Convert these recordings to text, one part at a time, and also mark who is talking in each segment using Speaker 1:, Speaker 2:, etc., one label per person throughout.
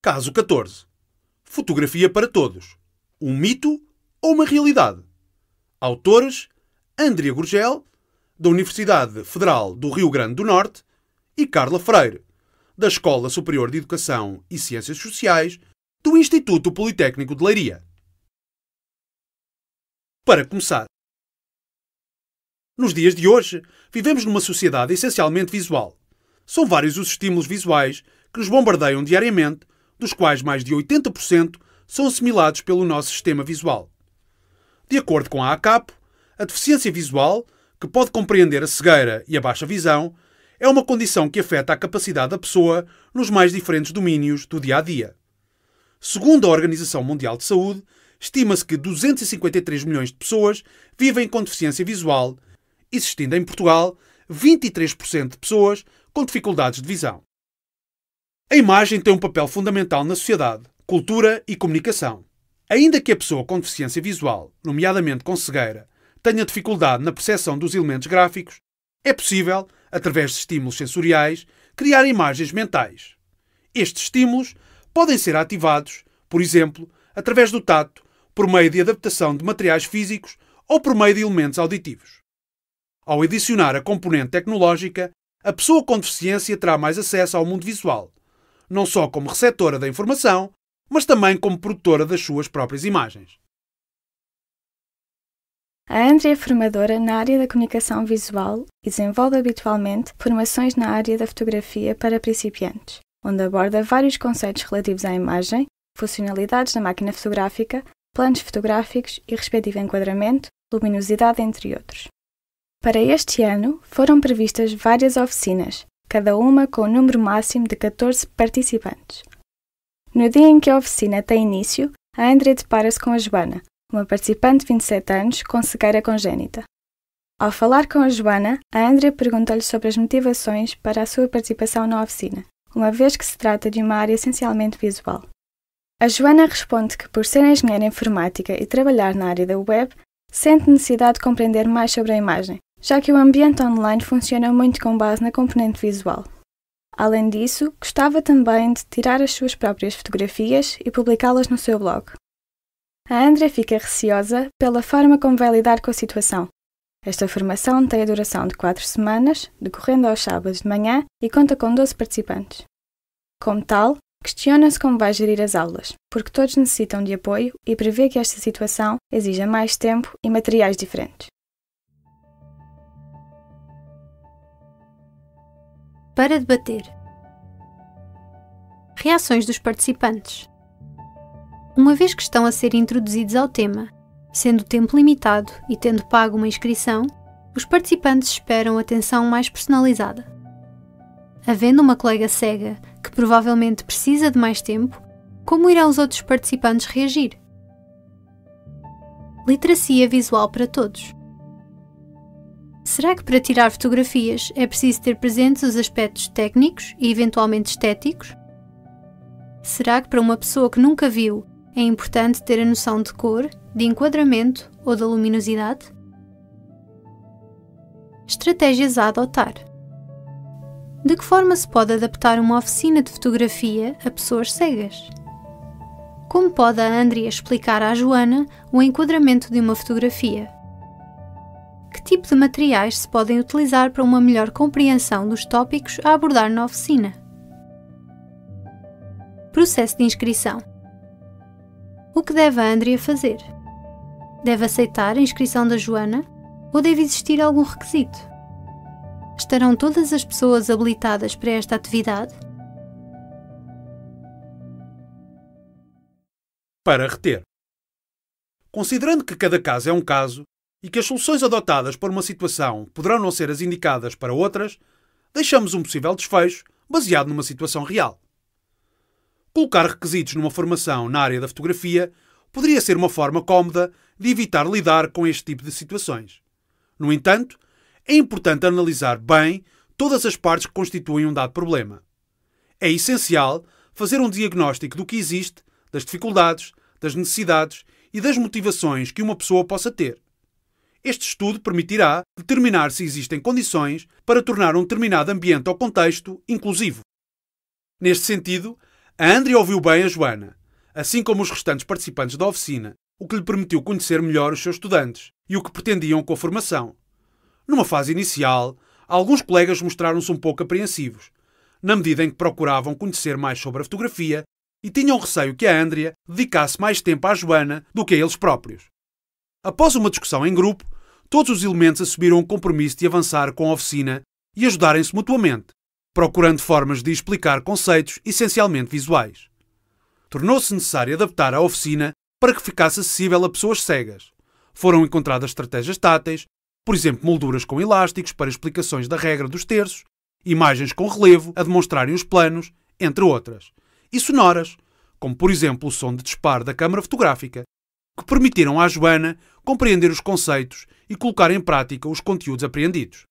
Speaker 1: Caso 14. Fotografia para todos. Um mito ou uma realidade? Autores: Andrea Gurgel, da Universidade Federal do Rio Grande do Norte, e Carla Freire, da Escola Superior de Educação e Ciências Sociais do Instituto Politécnico de Leiria. Para começar, nos dias de hoje, vivemos numa sociedade essencialmente visual. São vários os estímulos visuais que nos bombardeiam diariamente dos quais mais de 80% são assimilados pelo nosso sistema visual. De acordo com a ACAP, a deficiência visual, que pode compreender a cegueira e a baixa visão, é uma condição que afeta a capacidade da pessoa nos mais diferentes domínios do dia a dia. Segundo a Organização Mundial de Saúde, estima-se que 253 milhões de pessoas vivem com deficiência visual, existindo em Portugal 23% de pessoas com dificuldades de visão. A imagem tem um papel fundamental na sociedade, cultura e comunicação. Ainda que a pessoa com deficiência visual, nomeadamente com cegueira, tenha dificuldade na percepção dos elementos gráficos, é possível, através de estímulos sensoriais, criar imagens mentais. Estes estímulos podem ser ativados, por exemplo, através do tato, por meio de adaptação de materiais físicos ou por meio de elementos auditivos. Ao adicionar a componente tecnológica, a pessoa com deficiência terá mais acesso ao mundo visual, não só como receptora da informação, mas também como produtora das suas próprias imagens.
Speaker 2: A Andrea é formadora na área da comunicação visual e desenvolve habitualmente formações na área da fotografia para principiantes, onde aborda vários conceitos relativos à imagem, funcionalidades da máquina fotográfica, planos fotográficos e respectivo enquadramento, luminosidade, entre outros. Para este ano, foram previstas várias oficinas, cada uma com um número máximo de 14 participantes. No dia em que a oficina tem início, a Andrea depara-se com a Joana, uma participante de 27 anos com cegueira congénita. Ao falar com a Joana, a Andrea pergunta-lhe sobre as motivações para a sua participação na oficina, uma vez que se trata de uma área essencialmente visual. A Joana responde que, por ser engenheira informática e trabalhar na área da web, sente necessidade de compreender mais sobre a imagem, já que o ambiente online funciona muito com base na componente visual. Além disso, gostava também de tirar as suas próprias fotografias e publicá-las no seu blog. A Andrea fica receosa pela forma como vai lidar com a situação. Esta formação tem a duração de 4 semanas, decorrendo aos sábados de manhã e conta com 12 participantes. Como tal, questiona-se como vai gerir as aulas, porque todos necessitam de apoio e prevê que esta situação exija mais tempo e materiais diferentes.
Speaker 3: para debater. Reações dos participantes. Uma vez que estão a ser introduzidos ao tema, sendo o tempo limitado e tendo pago uma inscrição, os participantes esperam atenção mais personalizada. Havendo uma colega cega que provavelmente precisa de mais tempo, como irão os outros participantes reagir? Literacia visual para todos. Será que para tirar fotografias é preciso ter presentes os aspectos técnicos e eventualmente estéticos? Será que para uma pessoa que nunca viu é importante ter a noção de cor, de enquadramento ou da luminosidade? Estratégias a adotar. De que forma se pode adaptar uma oficina de fotografia a pessoas cegas? Como pode a Andrea explicar à Joana o enquadramento de uma fotografia? tipo de materiais se podem utilizar para uma melhor compreensão dos tópicos a abordar na oficina. Processo de inscrição: O que deve a Andrea fazer? Deve aceitar a inscrição da Joana ou deve existir algum requisito? Estarão todas as pessoas habilitadas para esta atividade?
Speaker 1: Para reter. Considerando que cada caso é um caso, e que as soluções adotadas para uma situação poderão não ser as indicadas para outras, deixamos um possível desfecho baseado numa situação real. Colocar requisitos numa formação na área da fotografia poderia ser uma forma cómoda de evitar lidar com este tipo de situações. No entanto, é importante analisar bem todas as partes que constituem um dado problema. É essencial fazer um diagnóstico do que existe, das dificuldades, das necessidades e das motivações que uma pessoa possa ter. Este estudo permitirá determinar se existem condições para tornar um determinado ambiente ou contexto inclusivo. Neste sentido, a Andrea ouviu bem a Joana, assim como os restantes participantes da oficina, o que lhe permitiu conhecer melhor os seus estudantes e o que pretendiam com a formação. Numa fase inicial, alguns colegas mostraram-se um pouco apreensivos, na medida em que procuravam conhecer mais sobre a fotografia e tinham receio que a Andrea dedicasse mais tempo à Joana do que a eles próprios. Após uma discussão em grupo, todos os elementos assumiram o compromisso de avançar com a oficina e ajudarem-se mutuamente, procurando formas de explicar conceitos essencialmente visuais. Tornou-se necessário adaptar a oficina para que ficasse acessível a pessoas cegas. Foram encontradas estratégias táteis, por exemplo, molduras com elásticos para explicações da regra dos terços, imagens com relevo a demonstrarem os planos, entre outras, e sonoras, como por exemplo o som de disparo da câmara fotográfica, que permitiram à Joana compreender os conceitos e colocar em prática os conteúdos apreendidos.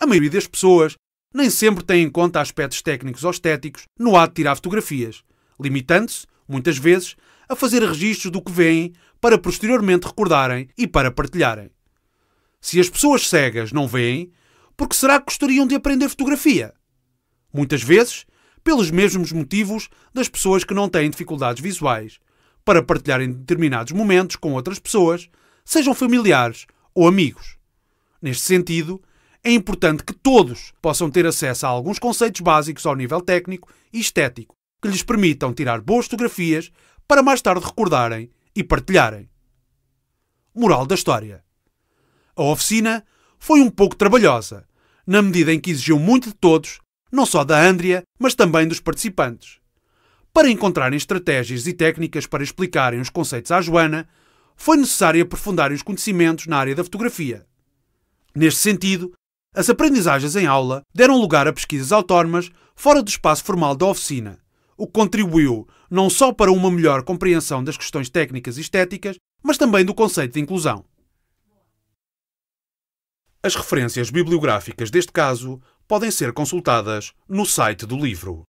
Speaker 1: A maioria das pessoas nem sempre tem em conta aspectos técnicos ou estéticos no ato de tirar fotografias, limitando-se, muitas vezes, a fazer registros do que veem para posteriormente recordarem e para partilharem. Se as pessoas cegas não veem, por que será que gostariam de aprender fotografia? Muitas vezes, pelos mesmos motivos das pessoas que não têm dificuldades visuais, para partilhar em determinados momentos com outras pessoas, sejam familiares ou amigos. Neste sentido, é importante que todos possam ter acesso a alguns conceitos básicos ao nível técnico e estético que lhes permitam tirar boas fotografias para mais tarde recordarem e partilharem. Moral da história: A oficina foi um pouco trabalhosa, na medida em que exigiu muito de todos, não só da Andrea, mas também dos participantes. Para encontrarem estratégias e técnicas para explicarem os conceitos à Joana, foi necessário aprofundarem os conhecimentos na área da fotografia. Neste sentido, as aprendizagens em aula deram lugar a pesquisas autónomas fora do espaço formal da oficina, o que contribuiu não só para uma melhor compreensão das questões técnicas e estéticas, mas também do conceito de inclusão. As referências bibliográficas deste caso podem ser consultadas no site do livro.